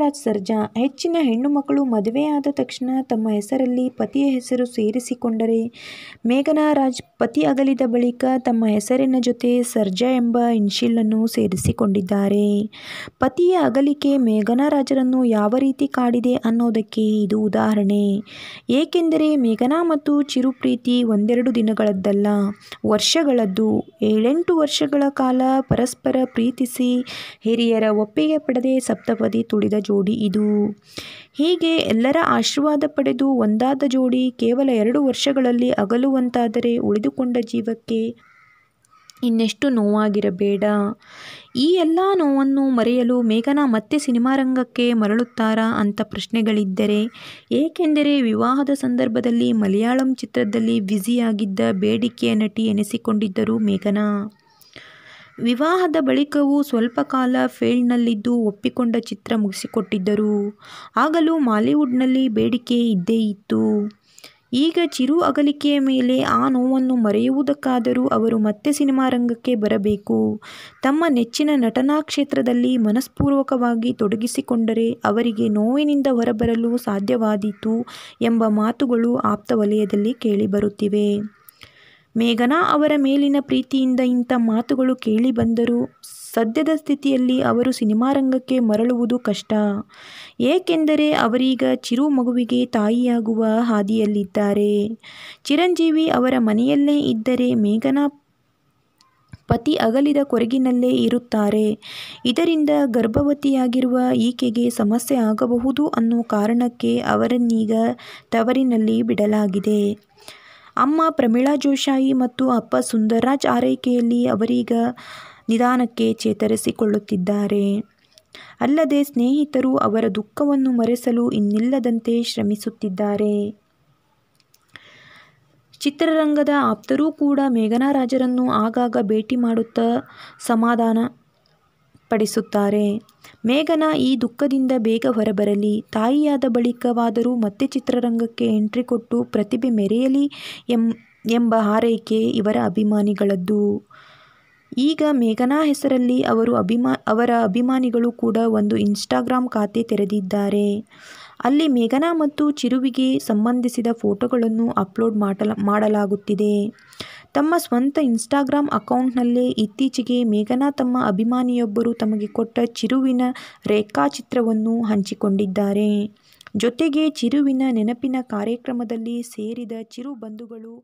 ರಾಜ್ ಸರ್ಜಾ ಹೆಚ್ಚಿನ ಹೆಣ್ಣು ಮಕ್ಕಳು ಮದುವೆಯಾದ ತಕ್ಷಣ ತಮ್ಮ ಹೆಸರಲ್ಲಿ ಪತಿಯ ಹೆಸರು ಸೇರಿಸಿಕೊಂಡರೆ ರಾಜ್ ಪತಿ ಅಗಲಿದ ಬಳಿಕ ತಮ್ಮ ಹೆಸರಿನ ಜೊತೆ ಸರ್ಜಾ ಎಂಬ ಇನ್ಶಿಲನ್ನು ಸೇರಿಸಿಕೊಂಡಿದ್ದಾರೆ ಪತಿಯ ಅಗಲಿಕೆ ರಾಜರನ್ನು ಯಾವ ರೀತಿ ಕಾಡಿದೆ ಅನ್ನೋದಕ್ಕೆ ಇದು ಉದಾಹರಣೆ ಏಕೆಂದರೆ ಮೇಘನಾ ಮತ್ತು ಚಿರು ಪ್ರೀತಿ ಒಂದೆರಡು ದಿನಗಳದ್ದಲ್ಲ ವರ್ಷಗಳದ್ದು ಏಳೆಂಟು ವರ್ಷಗಳ ಕಾಲ ಪರಸ್ಪರ ಪ್ರೀತಿಸಿ ಹಿರಿಯರ ಒಪ್ಪಿಗೆ ಪಡೆದೇ ಸಪ್ತಪದಿ ತುಳಿದ ಜೋಡಿ ಇದು ಹೀಗೆ ಎಲ್ಲರ ಆಶೀರ್ವಾದ ಪಡೆದು ಒಂದಾದ ಜೋಡಿ ಕೇವಲ ಎರಡು ವರ್ಷಗಳಲ್ಲಿ ಅಗಲುವಂತಾದರೆ ಉಳಿದುಕೊಂಡ ಜೀವಕ್ಕೆ ಇನ್ನೆಷ್ಟು ನೋವಾಗಿರಬೇಡ ಈ ಎಲ್ಲ ನೋವನ್ನು ಮರೆಯಲು ಮೇಘನಾ ಮತ್ತೆ ಸಿನಿಮಾ ರಂಗಕ್ಕೆ ಮರಳುತ್ತಾರಾ ಅಂತ ಪ್ರಶ್ನೆಗಳಿದ್ದರೆ ಏಕೆಂದರೆ ವಿವಾಹದ ಸಂದರ್ಭದಲ್ಲಿ ಮಲಯಾಳಂ ಚಿತ್ರದಲ್ಲಿ ಬ್ಯುಸಿಯಾಗಿದ್ದ ಬೇಡಿಕೆಯ ನಟಿ ಎನಿಸಿಕೊಂಡಿದ್ದರು ಮೇಘನಾ ವಿವಾಹದ ಬಳಿಕವೂ ಸ್ವಲ್ಪ ಕಾಲ ಫೇಲ್ಡ್ನಲ್ಲಿದ್ದು ಒಪ್ಪಿಕೊಂಡ ಚಿತ್ರ ಮುಗಿಸಿಕೊಟ್ಟಿದ್ದರು ಆಗಲೂ ಮಾಲಿವುಡ್ನಲ್ಲಿ ಬೇಡಿಕೆ ಇದ್ದೇ ಇತ್ತು ಈಗ ಚಿರು ಅಗಲಿಕೆಯ ಮೇಲೆ ಆ ನೋವನ್ನು ಮರೆಯುವುದಕ್ಕಾದರೂ ಅವರು ಮತ್ತೆ ಸಿನಿಮಾ ರಂಗಕ್ಕೆ ಬರಬೇಕು ತಮ್ಮ ನೆಚ್ಚಿನ ನಟನಾ ಕ್ಷೇತ್ರದಲ್ಲಿ ಮನಸ್ಪೂರ್ವಕವಾಗಿ ತೊಡಗಿಸಿಕೊಂಡರೆ ಅವರಿಗೆ ನೋವಿನಿಂದ ಹೊರಬರಲು ಸಾಧ್ಯವಾದೀತು ಎಂಬ ಮಾತುಗಳು ಆಪ್ತ ವಲಯದಲ್ಲಿ ಕೇಳಿಬರುತ್ತಿವೆ ಮೇಘನಾ ಅವರ ಮೇಲಿನ ಪ್ರೀತಿಯಿಂದ ಇಂಥ ಮಾತುಗಳು ಕೇಳಿಬಂದರೂ ಸದ್ಯದ ಸ್ಥಿತಿಯಲ್ಲಿ ಅವರು ಸಿನಿಮಾ ರಂಗಕ್ಕೆ ಮರಳುವುದು ಕಷ್ಟ ಏಕೆಂದರೆ ಅವರೀಗ ಚಿರು ಮಗುವಿಗೆ ತಾಯಿಯಾಗುವ ಹಾದಿಯಲ್ಲಿದ್ದಾರೆ ಚಿರಂಜೀವಿ ಅವರ ಮನೆಯಲ್ಲೇ ಇದ್ದರೆ ಮೇಘನಾ ಪತಿ ಅಗಲಿದ ಕೊರಗಿನಲ್ಲೇ ಇರುತ್ತಾರೆ ಇದರಿಂದ ಗರ್ಭವತಿಯಾಗಿರುವ ಈಕೆಗೆ ಸಮಸ್ಯೆ ಆಗಬಹುದು ಅನ್ನೋ ಕಾರಣಕ್ಕೆ ಅವರನ್ನೀಗ ತವರಿನಲ್ಲಿ ಬಿಡಲಾಗಿದೆ ಅಮ್ಮ ಪ್ರಮೀಳಾ ಜೋಶಾಯಿ ಮತ್ತು ಅಪ್ಪ ಸುಂದರರಾಜ್ ಆರೈಕೆಯಲ್ಲಿ ಅವರೀಗ ನಿಧಾನಕ್ಕೆ ಚೇತರಿಸಿಕೊಳ್ಳುತ್ತಿದ್ದಾರೆ ಅಲ್ಲದೆ ಸ್ನೇಹಿತರು ಅವರ ದುಃಖವನ್ನು ಮರೆಸಲು ಇನ್ನಿಲ್ಲದಂತೆ ಶ್ರಮಿಸುತ್ತಿದ್ದಾರೆ ಚಿತ್ರರಂಗದ ಆಪ್ತರೂ ಕೂಡ ಮೇಘನಾ ರಾಜರನ್ನು ಆಗಾಗ ಭೇಟಿ ಮಾಡುತ್ತಾ ಸಮಾಧಾನ ಪಡಿಸುತ್ತಾರೆ ಮೇಘನಾ ಈ ದುಃಖದಿಂದ ಬೇಗ ಹೊರಬರಲಿ ತಾಯಿಯಾದ ಬಳಿಕವಾದರೂ ಮತ್ತೆ ಚಿತ್ರರಂಗಕ್ಕೆ ಎಂಟ್ರಿ ಕೊಟ್ಟು ಪ್ರತಿಭೆ ಮೆರೆಯಲಿ ಎಂ ಎಂಬ ಹಾರೈಕೆ ಇವರ ಅಭಿಮಾನಿಗಳದ್ದು ಈಗ ಮೇಘನಾ ಹೆಸರಲ್ಲಿ ಅವರು ಅಭಿಮಾ ಅವರ ಅಭಿಮಾನಿಗಳು ಕೂಡ ಒಂದು ಇನ್ಸ್ಟಾಗ್ರಾಮ್ ಖಾತೆ ತೆರೆದಿದ್ದಾರೆ ಅಲ್ಲಿ ಮೇಘನಾ ಮತ್ತು ಚಿರುವಿಗೆ ಸಂಬಂಧಿಸಿದ ಫೋಟೋಗಳನ್ನು ಅಪ್ಲೋಡ್ ಮಾಡಲ ಮಾಡಲಾಗುತ್ತಿದೆ ತಮ್ಮ ಸ್ವಂತ ಇನ್ಸ್ಟಾಗ್ರಾಮ್ ಅಕೌಂಟ್ನಲ್ಲೇ ಇತ್ತೀಚೆಗೆ ಮೇಘನಾ ತಮ್ಮ ಅಭಿಮಾನಿಯೊಬ್ಬರು ತಮಗೆ ಕೊಟ್ಟ ಚಿರುವಿನ ರೇಖಾಚಿತ್ರವನ್ನು ಹಂಚಿಕೊಂಡಿದ್ದಾರೆ ಜೊತೆಗೆ ಚಿರುವಿನ ನೆನಪಿನ ಕಾರ್ಯಕ್ರಮದಲ್ಲಿ ಸೇರಿದ ಚಿರು ಬಂಧುಗಳು